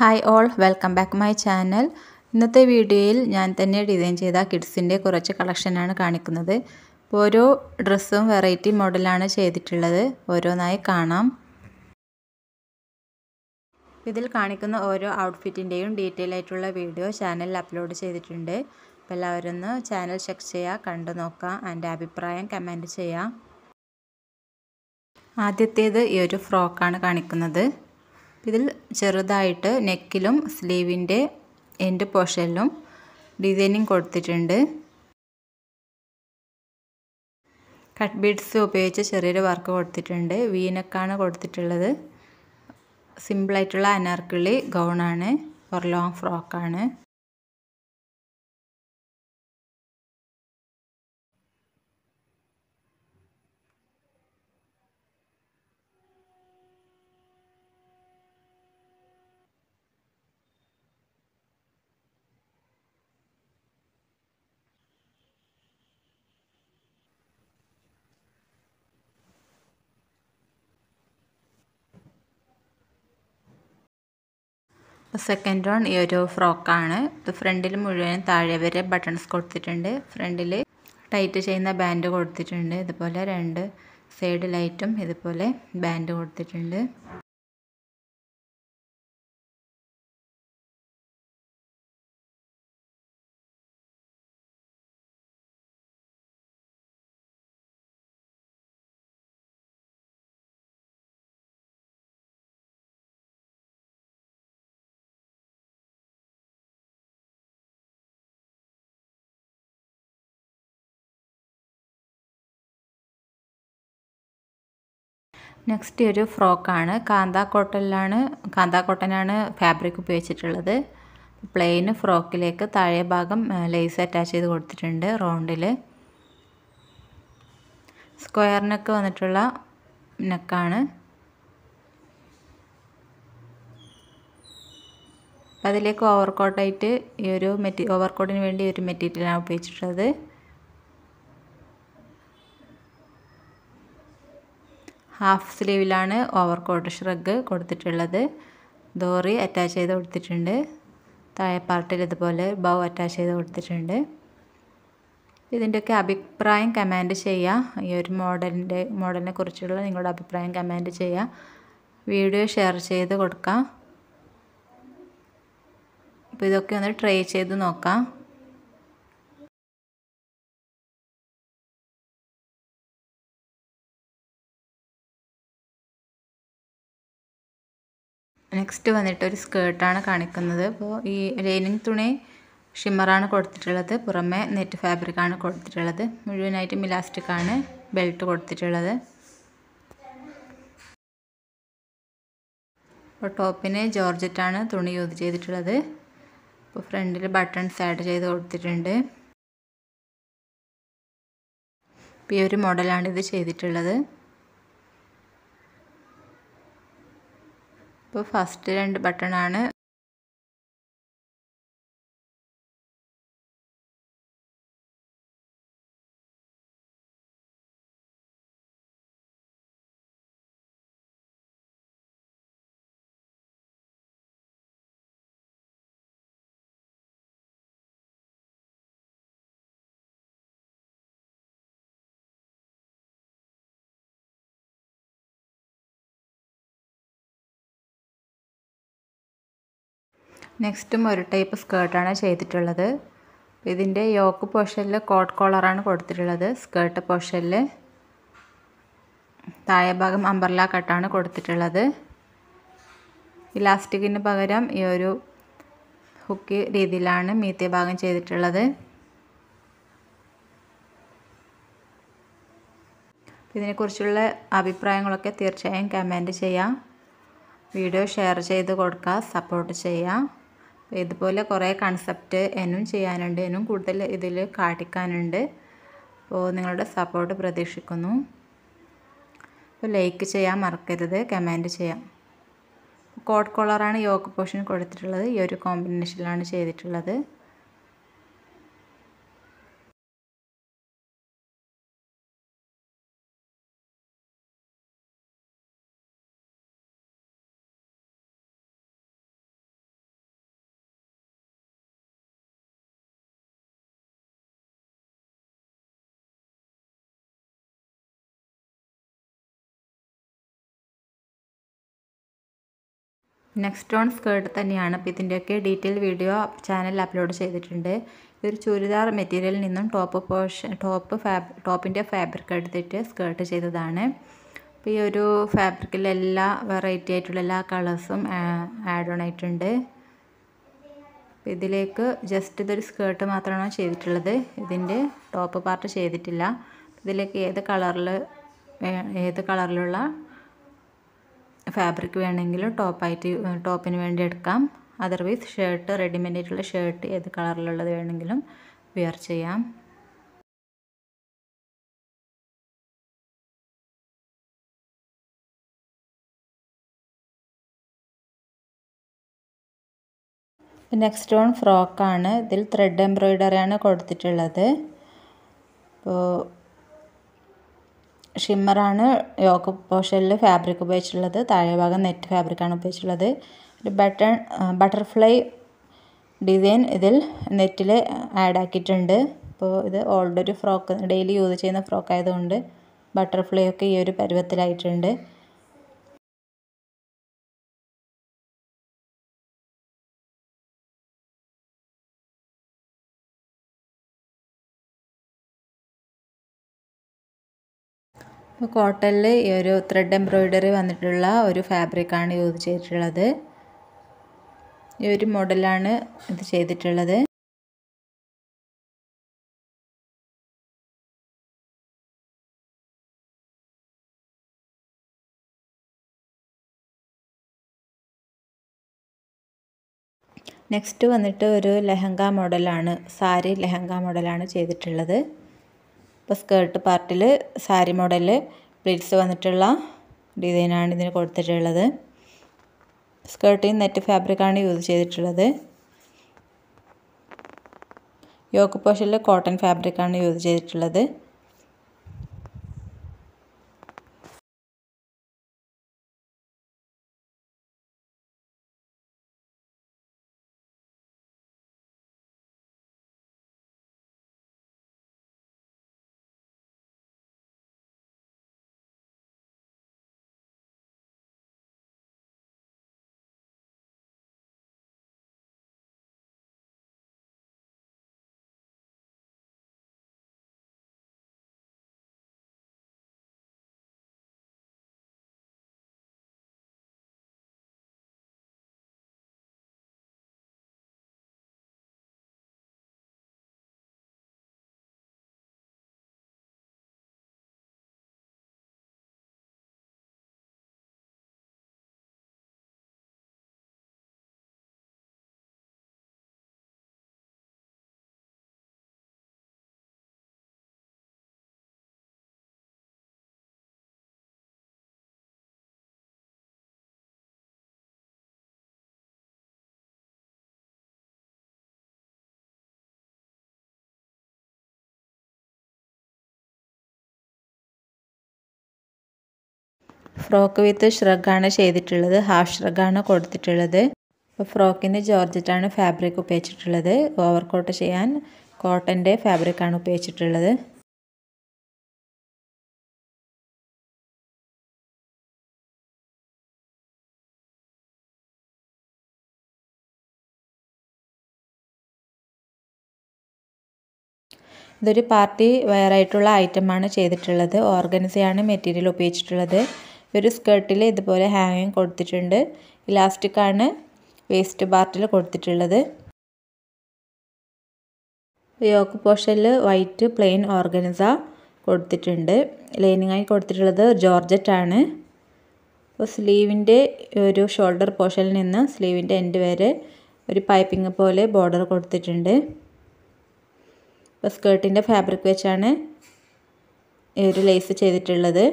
hi all welcome back my channel ഇന്നത്തെ വീഡിയോയിൽ ഞാൻ തന്നെ ഡിസൈൻ ചെയ്ത കിഡ്സിൻ്റെ കുറച്ച് കളക്ഷനാണ് കാണിക്കുന്നത് ഓരോ ഡ്രസ്സും വെറൈറ്റി മോഡലാണ് ചെയ്തിട്ടുള്ളത് ഓരോന്നായി കാണാം ഇതിൽ കാണിക്കുന്ന ഓരോ ഔട്ട്ഫിറ്റിൻ്റെയും ഡീറ്റെയിൽ ആയിട്ടുള്ള വീഡിയോ ചാനലിൽ അപ്ലോഡ് ചെയ്തിട്ടുണ്ട് അപ്പോൾ എല്ലാവരും ഒന്ന് ചാനൽ ചെക്ക് ചെയ്യുക കണ്ടു നോക്കാം എൻ്റെ അഭിപ്രായം കമൻറ്റ് ചെയ്യാം ആദ്യത്തേത് ഈ ഒരു ഫ്രോക്കാണ് കാണിക്കുന്നത് ഇതിൽ ചെറുതായിട്ട് നെക്കിലും സ്ലീവിൻ്റെ എൻഡ് പോർഷനിലും ഡിസൈനിങ് കൊടുത്തിട്ടുണ്ട് കട്ട് ബീഡ്സ് ഉപയോഗിച്ച് ചെറിയൊരു വർക്ക് കൊടുത്തിട്ടുണ്ട് വീനക്കാണ് കൊടുത്തിട്ടുള്ളത് സിമ്പിളായിട്ടുള്ള അനാർക്കിളി ഗൗണാണ് ഒരു ലോങ് ഫ്രോക്കാണ് സെക്കൻഡ് വൺ ഈ ഒരു ഫ്രോക്കാണ് ഇത് ഫ്രണ്ടിൽ മുഴുവൻ താഴെ വരെ ബട്ടൺസ് കൊടുത്തിട്ടുണ്ട് ഫ്രണ്ടിൽ ടൈറ്റ് ചെയ്യുന്ന ബാൻഡ് കൊടുത്തിട്ടുണ്ട് ഇതുപോലെ രണ്ട് സൈഡ് ലൈറ്റും ഇതുപോലെ ബാൻഡ് കൊടുത്തിട്ടുണ്ട് നെക്സ്റ്റ് ഒരു ഫ്രോക്കാണ് കാന്താ കോട്ടനിലാണ് കാന്താ കോട്ടനാണ് ഫാബ്രിക് ഉപയോഗിച്ചിട്ടുള്ളത് പ്ലെയിൻ ഫ്രോക്കിലേക്ക് താഴെ ഭാഗം ലേസ് അറ്റാച്ച് ചെയ്ത് കൊടുത്തിട്ടുണ്ട് റൗണ്ടിൽ സ്ക്വയർ നെക്ക് വന്നിട്ടുള്ള നെക്കാണ് അതിലേക്ക് ഓവർകോട്ടായിട്ട് ഈ ഒരു മെറ്റീ ഓവർകോട്ടിന് വേണ്ടി ഒരു മെറ്റീരിയലാണ് ഉപയോഗിച്ചിട്ടുള്ളത് ഹാഫ് സ്ലീവിലാണ് ഓവർ കോട്ട് ഷ്രഗ് കൊടുത്തിട്ടുള്ളത് ദോറി അറ്റാച്ച് ചെയ്ത് കൊടുത്തിട്ടുണ്ട് താഴെ പാർട്ടിൽ ഇതുപോലെ ബൗ അറ്റാച്ച് ചെയ്ത് കൊടുത്തിട്ടുണ്ട് ഇതിൻ്റെയൊക്കെ അഭിപ്രായം കമാൻഡ് ചെയ്യാം ഈ ഒരു മോഡലിൻ്റെ മോഡലിനെ കുറിച്ചുള്ള നിങ്ങളുടെ അഭിപ്രായം കമാൻഡ് ചെയ്യുക വീഡിയോ ഷെയർ ചെയ്ത് കൊടുക്കാം അപ്പോൾ ഇതൊക്കെ ഒന്ന് ട്രൈ ചെയ്ത് നോക്കാം നെക്സ്റ്റ് വന്നിട്ട് ഒരു സ്കേർട്ടാണ് കാണിക്കുന്നത് അപ്പോൾ ഈ ലൈനിങ് തുണി ഷിമ്മറാണ് കൊടുത്തിട്ടുള്ളത് പുറമേ നെറ്റ് ഫാബ്രിക്കാണ് കൊടുത്തിട്ടുള്ളത് മുഴുവനായിട്ടും ഇലാസ്റ്റിക്കാണ് ബെൽറ്റ് കൊടുത്തിട്ടുള്ളത് അപ്പോൾ ടോപ്പിന് ജോർജറ്റാണ് തുണി യൂസ് ചെയ്തിട്ടുള്ളത് അപ്പോൾ ഫ്രണ്ടിൽ ബട്ടൺസ് ആഡ് ചെയ്ത് കൊടുത്തിട്ടുണ്ട് ഈ ഒരു മോഡലാണ് ഇത് ചെയ്തിട്ടുള്ളത് അപ്പോൾ ഫസ്റ്റ് രണ്ട് ബട്ടണാണ് നെക്സ്റ്റും ഒരു ടൈപ്പ് സ്കേർട്ടാണ് ചെയ്തിട്ടുള്ളത് ഇതിൻ്റെ യോക്ക് പോർഷനിൽ കോട്ട് കോളറാണ് കൊടുത്തിട്ടുള്ളത് സ്കേർട്ട് പോർഷനിൽ താഴെ ഭാഗം അമ്പർല കട്ടാണ് കൊടുത്തിട്ടുള്ളത് ഇലാസ്റ്റിക്കിന് പകരം ഈ ഒരു ഹുക്ക് രീതിയിലാണ് മീത്തിയ ഭാഗം ചെയ്തിട്ടുള്ളത് ഇതിനെക്കുറിച്ചുള്ള അഭിപ്രായങ്ങളൊക്കെ തീർച്ചയായും കമൻറ്റ് ചെയ്യാം വീഡിയോ ഷെയർ ചെയ്ത് കൊടുക്കുക സപ്പോർട്ട് ചെയ്യുക ഇതുപോലെ കുറേ കൺസെപ്റ്റ് എന്നും ചെയ്യാനുണ്ട് എന്നും കൂടുതൽ ഇതിൽ കാണിക്കാനുണ്ട് അപ്പോൾ നിങ്ങളുടെ സപ്പോർട്ട് പ്രതീക്ഷിക്കുന്നു അപ്പോൾ ലൈക്ക് ചെയ്യാൻ മറക്കരുത് കമൻറ്റ് ചെയ്യാം കോഡ് കോളറാണ് യോഗ പോഷൻ കൊടുത്തിട്ടുള്ളത് ഈ ഒരു കോമ്പിനേഷനിലാണ് ചെയ്തിട്ടുള്ളത് നെക്സ്റ്റ് ഓൺ സ്കേർട്ട് തന്നെയാണ് അപ്പോൾ ഇതിൻ്റെയൊക്കെ ഡീറ്റെയിൽ വീഡിയോ ചാനലിൽ അപ്ലോഡ് ചെയ്തിട്ടുണ്ട് ഒരു ചുരിദാർ മെറ്റീരിയലിൽ നിന്നും ടോപ്പ് പോർഷൻ ടോപ്പ് ഫാബ് ടോപ്പിൻ്റെ ഫാബ്രിക് എടുത്തിട്ട് സ്കേർട്ട് ചെയ്തതാണ് അപ്പോൾ ഈ ഒരു ഫാബ്രിക്കിൽ എല്ലാ വെറൈറ്റി ആയിട്ടുള്ള എല്ലാ കളേഴ്സും ആഡ് ഓൺ ആയിട്ടുണ്ട് അപ്പോൾ ഇതിലേക്ക് ജസ്റ്റ് ഇതൊരു സ്കേർട്ട് മാത്രമാണ് ചെയ്തിട്ടുള്ളത് ഇതിൻ്റെ ടോപ്പ് പാർട്ട് ചെയ്തിട്ടില്ല ഇതിലേക്ക് ഏത് കളറിൽ ഏത് കളറിലുള്ള ഫാബ്രിക് വേണമെങ്കിൽ ടോപ്പായിട്ട് ടോപ്പിന് വേണ്ടി എടുക്കാം അതർവൈസ് ഷർട്ട് ആയിട്ടുള്ള ഷർട്ട് ഏത് കളറിലുള്ളത് വേണമെങ്കിലും വെയർ ചെയ്യാം നെക്സ്റ്റ് വൺ ഫ്രോക്കാണ് ഇതിൽ ത്രെഡ് ആണ് കൊടുത്തിട്ടുള്ളത് അപ്പോൾ ഷിമ്മറാണ് യോക്ക് പോഷനിൽ ഫാബ്രിക് ഉപയോഗിച്ചിട്ടുള്ളത് താഴെ ഭാഗം നെറ്റ് ഫാബ്രിക്കാണ് ഉപയോഗിച്ചിട്ടുള്ളത് ഒരു ബട്ടൺ ബട്ടർഫ്ലൈ ഡിസൈൻ ഇതിൽ നെറ്റിൽ ആഡ് ആക്കിയിട്ടുണ്ട് അപ്പോൾ ഇത് ഓൾഡ് ഒരു ഫ്രോക്ക് ഡെയിലി യൂസ് ചെയ്യുന്ന ഫ്രോക്ക് ആയതുകൊണ്ട് ബട്ടർഫ്ലൈ ഒക്കെ ഈ ഒരു പരുവത്തിലായിട്ടുണ്ട് അപ്പോൾ കോട്ടണിൽ ഈ ഒരു ത്രെഡ് എംബ്രോയിഡറി വന്നിട്ടുള്ള ഒരു ഫാബ്രിക്കാണ് യൂസ് ചെയ്തിട്ടുള്ളത് ഈ ഒരു മോഡലാണ് ഇത് ചെയ്തിട്ടുള്ളത് നെക്സ്റ്റ് വന്നിട്ട് ഒരു ലെഹങ്ക മോഡലാണ് സാരി ലെഹങ്ക മോഡലാണ് ചെയ്തിട്ടുള്ളത് അപ്പോൾ സ്കേർട്ട് പാർട്ടിൽ സാരി മോഡൽ പ്ലീറ്റ്സ് വന്നിട്ടുള്ള ഡിസൈനാണ് ഇതിന് കൊടുത്തിട്ടുള്ളത് സ്കേർട്ടിൽ നെറ്റ് ഫാബ്രിക്കാണ് യൂസ് ചെയ്തിട്ടുള്ളത് യോക്ക് പോഷനിൽ കോട്ടൺ ഫാബ്രിക്കാണ് യൂസ് ചെയ്തിട്ടുള്ളത് ഫ്രോക്ക് വിത്ത് ഷ്രഗാണ് ചെയ്തിട്ടുള്ളത് ഹാഫ് ഷ്രഗാണ് കൊടുത്തിട്ടുള്ളത് ഇപ്പോൾ ഫ്രോക്കിന് ജോർജറ്റാണ് ഫാബ്രിക് ഉപയോഗിച്ചിട്ടുള്ളത് ഓവർ കോട്ട് ചെയ്യാൻ കോട്ടൻ്റെ ഫാബ്രിക്കാണ് ഉപയോഗിച്ചിട്ടുള്ളത് ഇതൊരു പാർട്ടി വെയർ ആയിട്ടുള്ള ഐറ്റമാണ് ചെയ്തിട്ടുള്ളത് ഓർഗൻസിയാണ് മെറ്റീരിയൽ ഉപയോഗിച്ചിട്ടുള്ളത് ഒരു സ്കേർട്ടിൽ ഇതുപോലെ ഹാങ്ങിങ് കൊടുത്തിട്ടുണ്ട് ഇലാസ്റ്റിക്കാണ് വേസ്റ്റ് പാർട്ടിൽ കൊടുത്തിട്ടുള്ളത് യോക്ക് പോഷനിൽ വൈറ്റ് പ്ലെയിൻ ഓർഗനൈസ കൊടുത്തിട്ടുണ്ട് ലൈനിങ്ങായി കൊടുത്തിട്ടുള്ളത് ജോർജറ്റാണ് അപ്പോൾ സ്ലീവിൻ്റെ ഒരു ഷോൾഡർ പോർഷനിൽ നിന്ന് സ്ലീവിൻ്റെ എൻഡ് വരെ ഒരു പൈപ്പിംഗ് പോലെ ബോർഡർ കൊടുത്തിട്ടുണ്ട് ഇപ്പോൾ സ്കേർട്ടിൻ്റെ ഫാബ്രിക് വെച്ചാണ് ഈ ഒരു ലേസ് ചെയ്തിട്ടുള്ളത്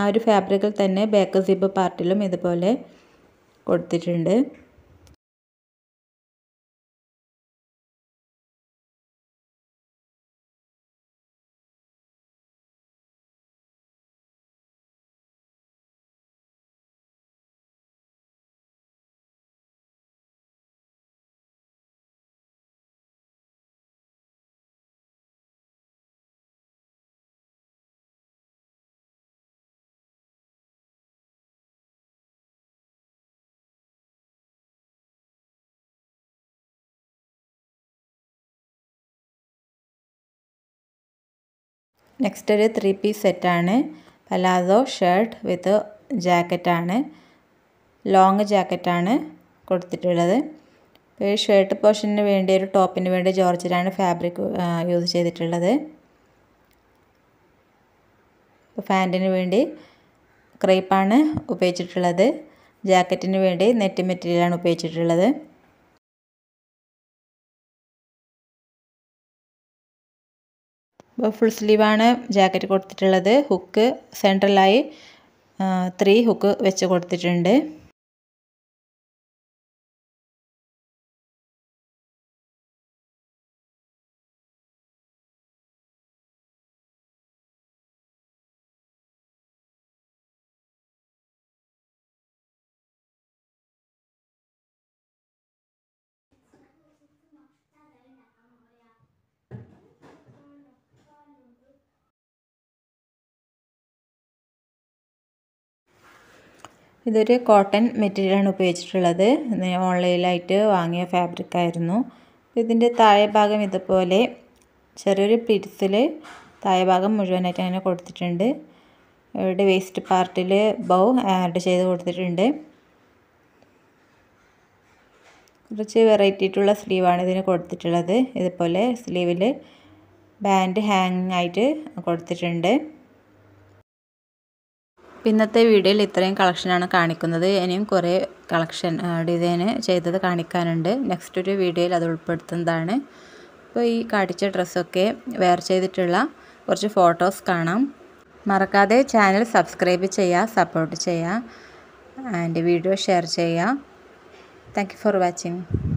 ആ ഒരു ഫാബ്രിക്കിൽ തന്നെ ബാക്ക് സിബ് പാർട്ടിലും ഇതുപോലെ കൊടുത്തിട്ടുണ്ട് നെക്സ്റ്റ് ഒരു ത്രീ പീസ് സെറ്റാണ് പലാസോ ഷർട്ട് വിത്ത് ജാക്കറ്റാണ് ലോങ് ജാക്കറ്റാണ് കൊടുത്തിട്ടുള്ളത് ഒരു ഷർട്ട് പോർഷന് വേണ്ടി ഒരു ടോപ്പിന് വേണ്ടി ജോർജിലാണ് ഫാബ്രിക് യൂസ് ചെയ്തിട്ടുള്ളത് ഫാൻറ്റിന് വേണ്ടി ക്രേപ്പാണ് ഉപയോഗിച്ചിട്ടുള്ളത് ജാക്കറ്റിന് വേണ്ടി നെറ്റ് മെറ്റീരിയലാണ് ഉപയോഗിച്ചിട്ടുള്ളത് ഫുൾ സ്ലീവാണ് ജാക്കറ്റ് കൊടുത്തിട്ടുള്ളത് ഹുക്ക് സെൻട്രലായി ത്രീ ഹുക്ക് വെച്ച് കൊടുത്തിട്ടുണ്ട് ഇതൊരു കോട്ടൺ മെറ്റീരിയലാണ് ഉപയോഗിച്ചിട്ടുള്ളത് ഓൺലൈനിലായിട്ട് വാങ്ങിയ ഫാബ്രിക് ആയിരുന്നു ഇതിൻ്റെ താഴെ ഭാഗം ഇതുപോലെ ചെറിയൊരു പിരിസിൽ താഴെ ഭാഗം മുഴുവനായിട്ട് അങ്ങനെ കൊടുത്തിട്ടുണ്ട് ഇവിടെ വേസ്റ്റ് പാർട്ടിൽ ബൗ ആഡ് ചെയ്ത് കൊടുത്തിട്ടുണ്ട് കുറച്ച് വെറൈറ്റി ആയിട്ടുള്ള സ്ലീവാണ് ഇതിന് കൊടുത്തിട്ടുള്ളത് ഇതുപോലെ സ്ലീവിൽ ബാൻഡ് ഹാങ് ആയിട്ട് കൊടുത്തിട്ടുണ്ട് ഇന്നത്തെ വീഡിയോയിൽ ഇത്രയും കളക്ഷനാണ് കാണിക്കുന്നത് ഇനിയും കുറേ കളക്ഷൻ ഡിസൈന് ചെയ്തത് കാണിക്കാനുണ്ട് നെക്സ്റ്റ് ഒരു വീഡിയോയിൽ അത് ഉൾപ്പെടുത്തുന്നതാണ് അപ്പോൾ ഈ കാണിച്ച ഡ്രസ്സൊക്കെ വെയർ ചെയ്തിട്ടുള്ള കുറച്ച് ഫോട്ടോസ് കാണാം മറക്കാതെ ചാനൽ സബ്സ്ക്രൈബ് ചെയ്യുക സപ്പോർട്ട് ചെയ്യുക ആൻഡ് വീഡിയോ ഷെയർ ചെയ്യുക താങ്ക് ഫോർ വാച്ചിങ്